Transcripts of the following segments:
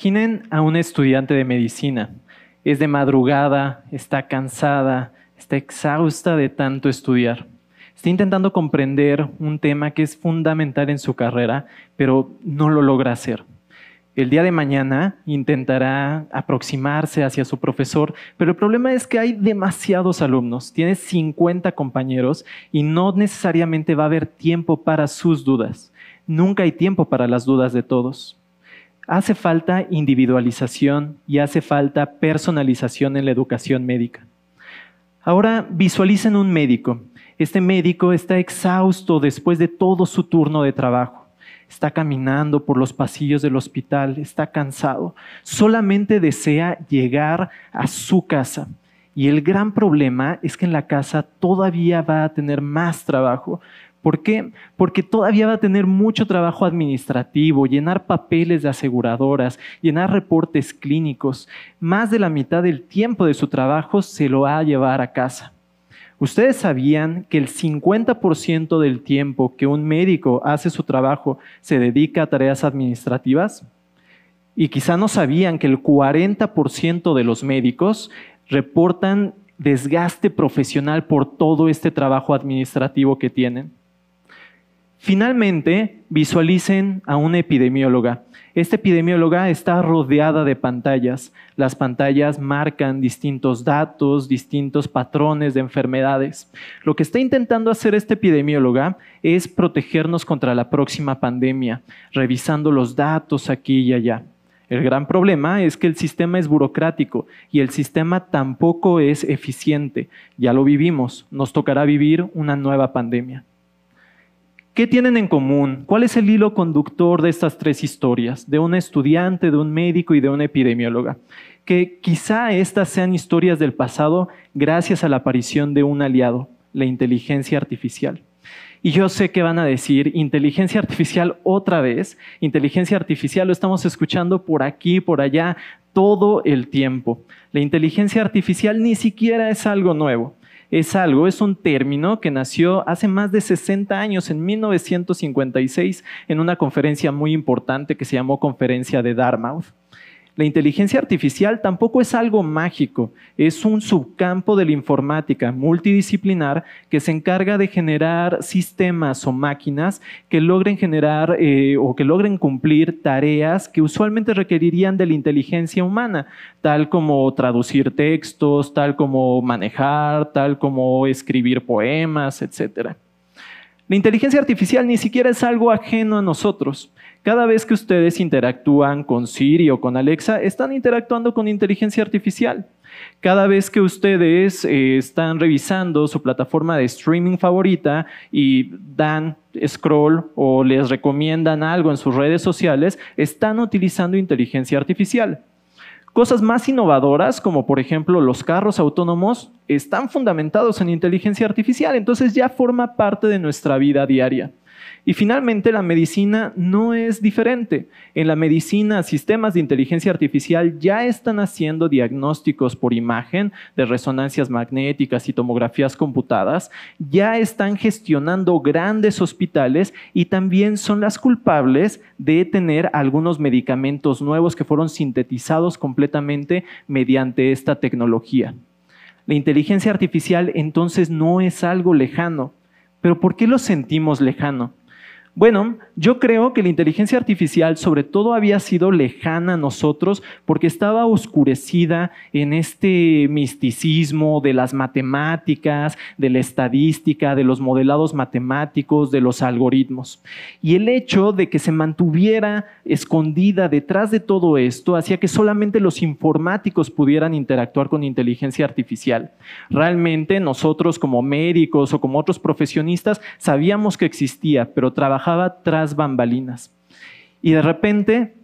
Imaginen a un estudiante de medicina. Es de madrugada, está cansada, está exhausta de tanto estudiar. Está intentando comprender un tema que es fundamental en su carrera, pero no lo logra hacer. El día de mañana intentará aproximarse hacia su profesor, pero el problema es que hay demasiados alumnos, tiene 50 compañeros y no necesariamente va a haber tiempo para sus dudas. Nunca hay tiempo para las dudas de todos hace falta individualización y hace falta personalización en la educación médica. Ahora visualicen un médico. Este médico está exhausto después de todo su turno de trabajo. Está caminando por los pasillos del hospital, está cansado. Solamente desea llegar a su casa. Y el gran problema es que en la casa todavía va a tener más trabajo, ¿Por qué? Porque todavía va a tener mucho trabajo administrativo, llenar papeles de aseguradoras, llenar reportes clínicos. Más de la mitad del tiempo de su trabajo se lo va a llevar a casa. ¿Ustedes sabían que el 50% del tiempo que un médico hace su trabajo se dedica a tareas administrativas? Y quizá no sabían que el 40% de los médicos reportan desgaste profesional por todo este trabajo administrativo que tienen. Finalmente, visualicen a una epidemióloga. Esta epidemióloga está rodeada de pantallas. Las pantallas marcan distintos datos, distintos patrones de enfermedades. Lo que está intentando hacer esta epidemióloga es protegernos contra la próxima pandemia, revisando los datos aquí y allá. El gran problema es que el sistema es burocrático y el sistema tampoco es eficiente. Ya lo vivimos, nos tocará vivir una nueva pandemia. ¿Qué tienen en común? ¿Cuál es el hilo conductor de estas tres historias? De un estudiante, de un médico y de una epidemióloga. Que quizá estas sean historias del pasado gracias a la aparición de un aliado, la inteligencia artificial. Y yo sé que van a decir, inteligencia artificial otra vez, inteligencia artificial lo estamos escuchando por aquí, por allá, todo el tiempo. La inteligencia artificial ni siquiera es algo nuevo es algo, es un término que nació hace más de 60 años, en 1956, en una conferencia muy importante que se llamó Conferencia de Dartmouth. La inteligencia artificial tampoco es algo mágico, es un subcampo de la informática multidisciplinar que se encarga de generar sistemas o máquinas que logren generar eh, o que logren cumplir tareas que usualmente requerirían de la inteligencia humana, tal como traducir textos, tal como manejar, tal como escribir poemas, etcétera. La inteligencia artificial ni siquiera es algo ajeno a nosotros. Cada vez que ustedes interactúan con Siri o con Alexa, están interactuando con inteligencia artificial. Cada vez que ustedes eh, están revisando su plataforma de streaming favorita y dan scroll o les recomiendan algo en sus redes sociales, están utilizando inteligencia artificial. Cosas más innovadoras, como por ejemplo los carros autónomos, están fundamentados en inteligencia artificial, entonces ya forma parte de nuestra vida diaria. Y finalmente la medicina no es diferente. En la medicina, sistemas de inteligencia artificial ya están haciendo diagnósticos por imagen de resonancias magnéticas y tomografías computadas, ya están gestionando grandes hospitales y también son las culpables de tener algunos medicamentos nuevos que fueron sintetizados completamente mediante esta tecnología. La inteligencia artificial entonces no es algo lejano. Pero ¿por qué lo sentimos lejano? Bueno, yo creo que la inteligencia artificial sobre todo había sido lejana a nosotros porque estaba oscurecida en este misticismo de las matemáticas, de la estadística, de los modelados matemáticos, de los algoritmos. Y el hecho de que se mantuviera escondida detrás de todo esto hacía que solamente los informáticos pudieran interactuar con inteligencia artificial. Realmente nosotros como médicos o como otros profesionistas sabíamos que existía, pero trabajamos tras bambalinas. Y de repente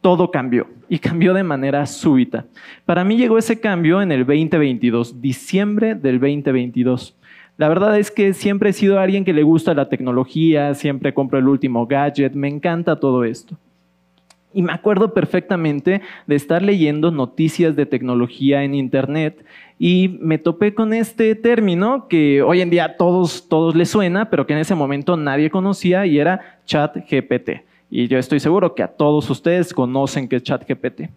todo cambió y cambió de manera súbita. Para mí llegó ese cambio en el 2022, diciembre del 2022. La verdad es que siempre he sido alguien que le gusta la tecnología, siempre compro el último gadget, me encanta todo esto. Y me acuerdo perfectamente de estar leyendo noticias de tecnología en Internet y me topé con este término que hoy en día a todos, todos les suena, pero que en ese momento nadie conocía y era Chat ChatGPT. Y yo estoy seguro que a todos ustedes conocen que es ChatGPT.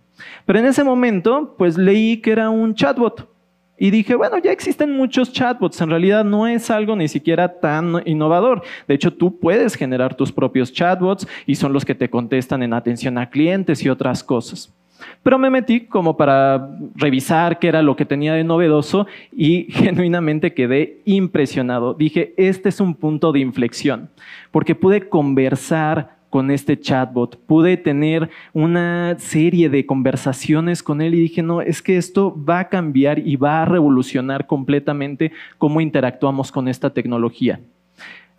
Pero en ese momento, pues leí que era un chatbot. Y dije, bueno, ya existen muchos chatbots, en realidad no es algo ni siquiera tan innovador. De hecho, tú puedes generar tus propios chatbots y son los que te contestan en atención a clientes y otras cosas. Pero me metí como para revisar qué era lo que tenía de novedoso y genuinamente quedé impresionado. Dije, este es un punto de inflexión, porque pude conversar, con este chatbot, pude tener una serie de conversaciones con él y dije, no, es que esto va a cambiar y va a revolucionar completamente cómo interactuamos con esta tecnología.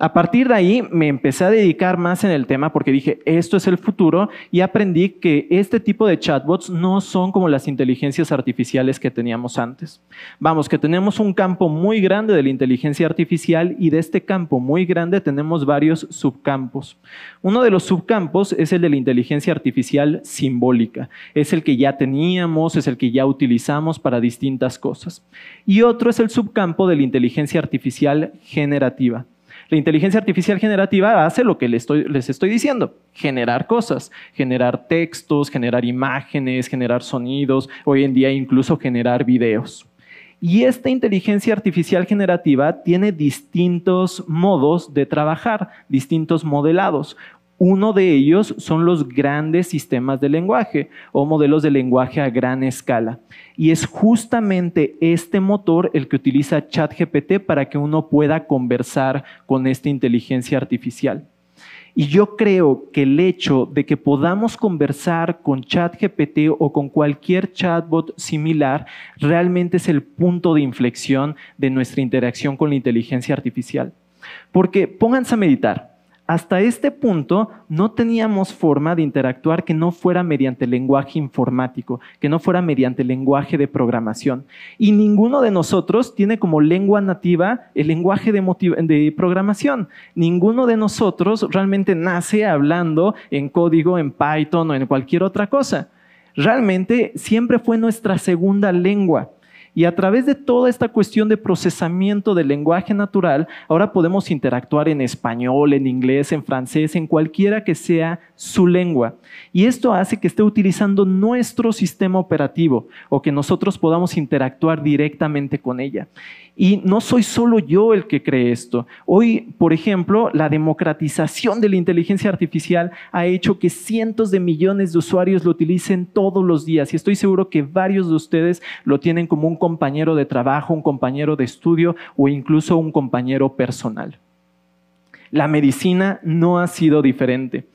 A partir de ahí me empecé a dedicar más en el tema porque dije, esto es el futuro y aprendí que este tipo de chatbots no son como las inteligencias artificiales que teníamos antes. Vamos, que tenemos un campo muy grande de la inteligencia artificial y de este campo muy grande tenemos varios subcampos. Uno de los subcampos es el de la inteligencia artificial simbólica. Es el que ya teníamos, es el que ya utilizamos para distintas cosas. Y otro es el subcampo de la inteligencia artificial generativa. La inteligencia artificial generativa hace lo que les estoy, diciendo, generar cosas, generar textos, generar imágenes, generar sonidos, hoy en día incluso generar videos. Y esta inteligencia artificial generativa tiene distintos modos de trabajar, distintos modelados. Uno de ellos son los grandes sistemas de lenguaje o modelos de lenguaje a gran escala. Y es justamente este motor el que utiliza ChatGPT para que uno pueda conversar con esta inteligencia artificial. Y yo creo que el hecho de que podamos conversar con ChatGPT o con cualquier chatbot similar realmente es el punto de inflexión de nuestra interacción con la inteligencia artificial. Porque pónganse a meditar. Hasta este punto no teníamos forma de interactuar que no fuera mediante lenguaje informático, que no fuera mediante lenguaje de programación. Y ninguno de nosotros tiene como lengua nativa el lenguaje de, de programación. Ninguno de nosotros realmente nace hablando en código, en Python o en cualquier otra cosa. Realmente siempre fue nuestra segunda lengua. Y a través de toda esta cuestión de procesamiento del lenguaje natural, ahora podemos interactuar en español, en inglés, en francés, en cualquiera que sea su lengua. Y esto hace que esté utilizando nuestro sistema operativo o que nosotros podamos interactuar directamente con ella. Y no soy solo yo el que cree esto. Hoy, por ejemplo, la democratización de la inteligencia artificial ha hecho que cientos de millones de usuarios lo utilicen todos los días. Y estoy seguro que varios de ustedes lo tienen como un compañero de trabajo, un compañero de estudio o incluso un compañero personal. La medicina no ha sido diferente.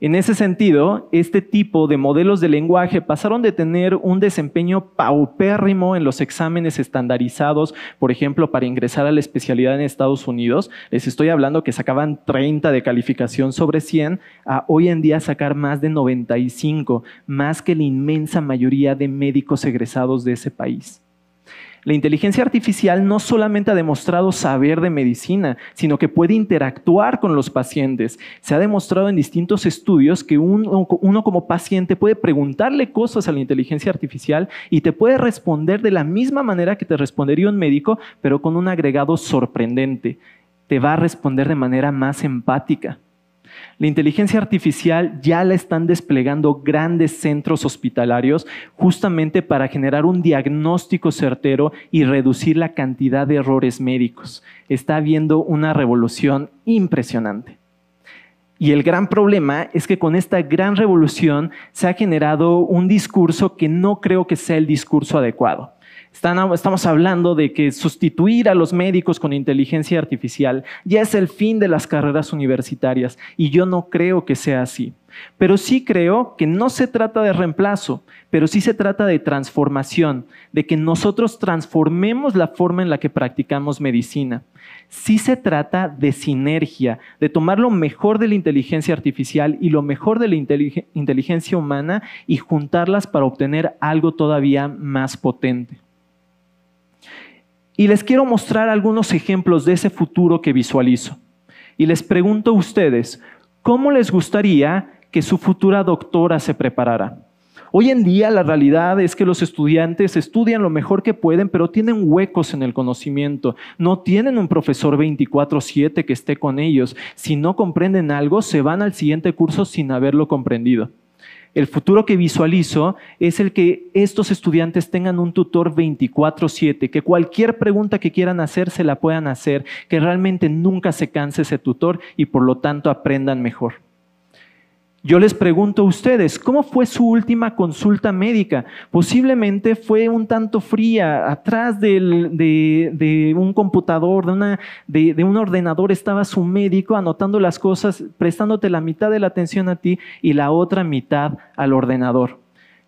En ese sentido, este tipo de modelos de lenguaje pasaron de tener un desempeño paupérrimo en los exámenes estandarizados, por ejemplo, para ingresar a la especialidad en Estados Unidos. Les estoy hablando que sacaban 30 de calificación sobre 100, a hoy en día sacar más de 95, más que la inmensa mayoría de médicos egresados de ese país. La inteligencia artificial no solamente ha demostrado saber de medicina, sino que puede interactuar con los pacientes. Se ha demostrado en distintos estudios que uno, como paciente puede preguntarle cosas a la inteligencia artificial y te puede responder de la misma manera que te respondería un médico, pero con un agregado sorprendente. Te va a responder de manera más empática. La inteligencia artificial ya la están desplegando grandes centros hospitalarios justamente para generar un diagnóstico certero y reducir la cantidad de errores médicos. Está habiendo una revolución impresionante. Y el gran problema es que con esta gran revolución se ha generado un discurso que no creo que sea el discurso adecuado estamos hablando de que sustituir a los médicos con inteligencia artificial ya es el fin de las carreras universitarias y yo no creo que sea así. Pero sí creo que no se trata de reemplazo, pero sí se trata de transformación, de que nosotros transformemos la forma en la que practicamos medicina. Sí se trata de sinergia, de tomar lo mejor de la inteligencia artificial y lo mejor de la inteligencia humana y juntarlas para obtener algo todavía más potente. Y les quiero mostrar algunos ejemplos de ese futuro que visualizo. Y les pregunto a ustedes, ¿cómo les gustaría que su futura doctora se preparara? Hoy en día la realidad es que los estudiantes estudian lo mejor que pueden, pero tienen huecos en el conocimiento. No tienen un profesor 24/7 que esté con ellos. Si no comprenden algo, se van al siguiente curso sin haberlo comprendido. El futuro que visualizo es el que estos estudiantes tengan un tutor 24/7, que cualquier pregunta que quieran hacer se la puedan hacer, que realmente nunca se canse ese tutor y por lo tanto aprendan mejor. Yo les pregunto a ustedes, ¿cómo fue su última consulta médica? Posiblemente fue un tanto fría, atrás de, un computador, de, de un ordenador estaba su médico anotando las cosas, prestándote la mitad de la atención a ti y la otra mitad al ordenador.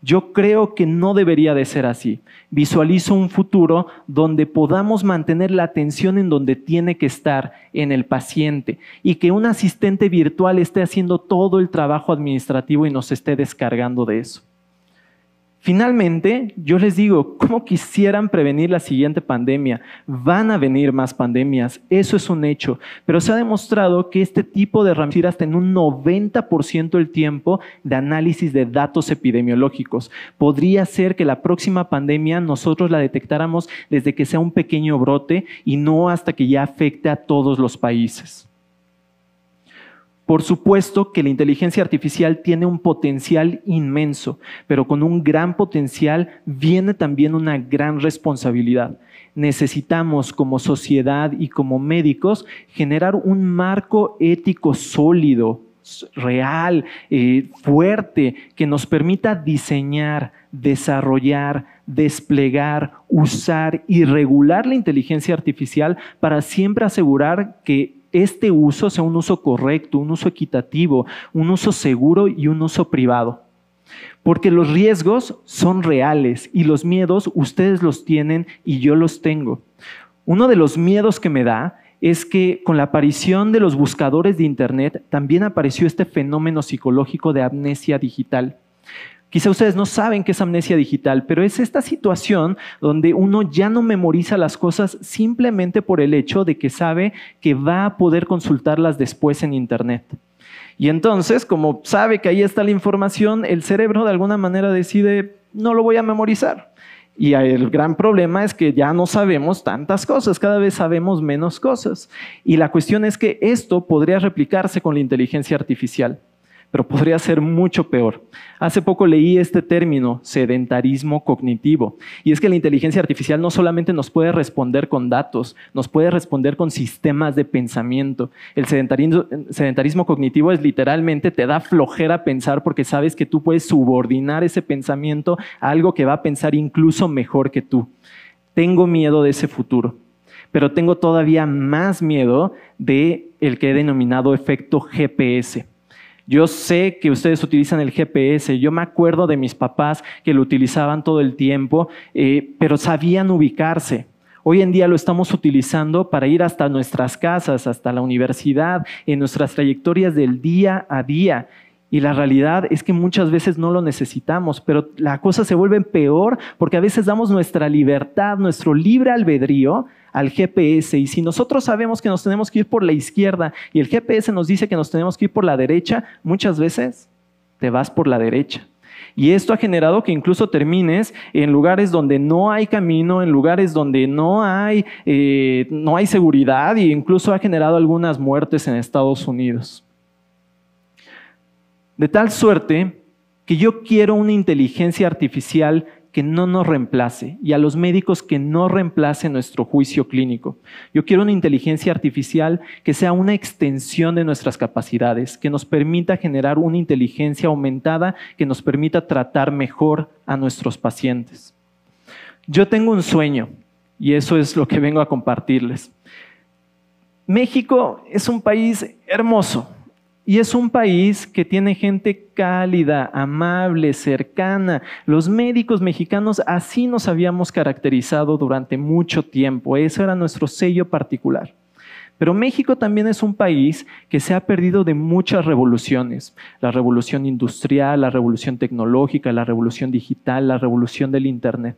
Yo creo que no debería de ser así. Visualizo un futuro donde podamos mantener la atención en donde tiene que estar, en el paciente, y que un asistente virtual esté haciendo todo el trabajo administrativo y nos esté descargando de eso. Finalmente, yo les digo, ¿cómo quisieran prevenir la siguiente pandemia? Van a venir más pandemias, eso es un hecho, pero se ha demostrado que este tipo de ramificaciones en un 90% del tiempo de análisis de datos epidemiológicos. Podría ser que la próxima pandemia nosotros la detectáramos desde que sea un pequeño brote y no hasta que ya afecte a todos los países. Por supuesto que la inteligencia artificial tiene un potencial inmenso, pero con un gran potencial viene también una gran responsabilidad. Necesitamos como sociedad y como médicos generar un marco ético sólido, real, eh, fuerte, que nos permita diseñar, desarrollar, desplegar, usar y regular la inteligencia artificial para siempre asegurar que este uso sea un uso correcto, un uso equitativo, un uso seguro y un uso privado. Porque los riesgos son reales y los miedos ustedes los tienen y yo los tengo. Uno de los miedos que me da es que con la aparición de los buscadores de Internet también apareció este fenómeno psicológico de amnesia digital. Quizá ustedes no saben qué es amnesia digital, pero es esta situación donde uno ya no memoriza las cosas simplemente por el hecho de que sabe que va a poder consultarlas después en Internet. Y entonces, como sabe que ahí está la información, el cerebro de alguna manera decide, no lo voy a memorizar. Y el gran problema es que ya no sabemos tantas cosas, cada vez sabemos menos cosas. Y la cuestión es que esto podría replicarse con la inteligencia artificial pero podría ser mucho peor. Hace poco leí este término, sedentarismo cognitivo, y es que la inteligencia artificial no solamente nos puede responder con datos, nos puede responder con sistemas de pensamiento. El sedentarismo, cognitivo es literalmente te da flojera pensar porque sabes que tú puedes subordinar ese pensamiento a algo que va a pensar incluso mejor que tú. Tengo miedo de ese futuro pero tengo todavía más miedo de el que he denominado efecto GPS. Yo sé que ustedes utilizan el GPS, yo me acuerdo de mis papás que lo utilizaban todo el tiempo, eh, pero sabían ubicarse. Hoy en día lo estamos utilizando para ir hasta nuestras casas, hasta la universidad, en nuestras trayectorias del día a día. Y la realidad es que muchas veces no lo necesitamos, pero la cosa se vuelve peor porque a veces damos nuestra libertad, nuestro libre albedrío al GPS y si nosotros sabemos que nos tenemos que ir por la izquierda y el GPS nos dice que nos tenemos que ir por la derecha, muchas veces te vas por la derecha. Y esto ha generado que incluso termines en lugares donde no hay camino, en lugares donde no hay, eh, no hay seguridad e incluso ha generado algunas muertes en Estados Unidos. De tal suerte que yo quiero una inteligencia artificial que no nos reemplace y a los médicos que no reemplace nuestro juicio clínico. Yo quiero una inteligencia artificial que sea una extensión de nuestras capacidades, que nos permita generar una inteligencia aumentada que nos permita tratar mejor a nuestros pacientes. Yo tengo un sueño y eso es lo que vengo a compartirles. México es un país hermoso, y es un país que tiene gente cálida, amable, cercana. Los médicos mexicanos así nos habíamos caracterizado durante mucho tiempo. Eso era nuestro sello particular. Pero México también es un país que se ha perdido de muchas revoluciones. La revolución industrial, la revolución tecnológica, la revolución digital, la revolución del Internet.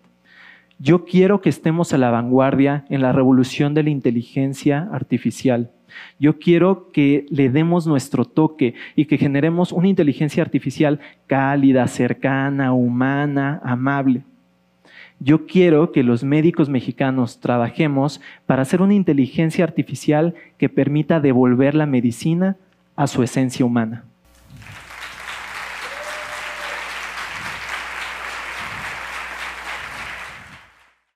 Yo quiero que estemos a la vanguardia en la revolución de la inteligencia artificial yo quiero que le demos nuestro toque y que generemos una inteligencia artificial cálida, cercana, humana, amable. Yo quiero que los médicos mexicanos trabajemos para hacer una inteligencia artificial que permita devolver la medicina a su esencia humana.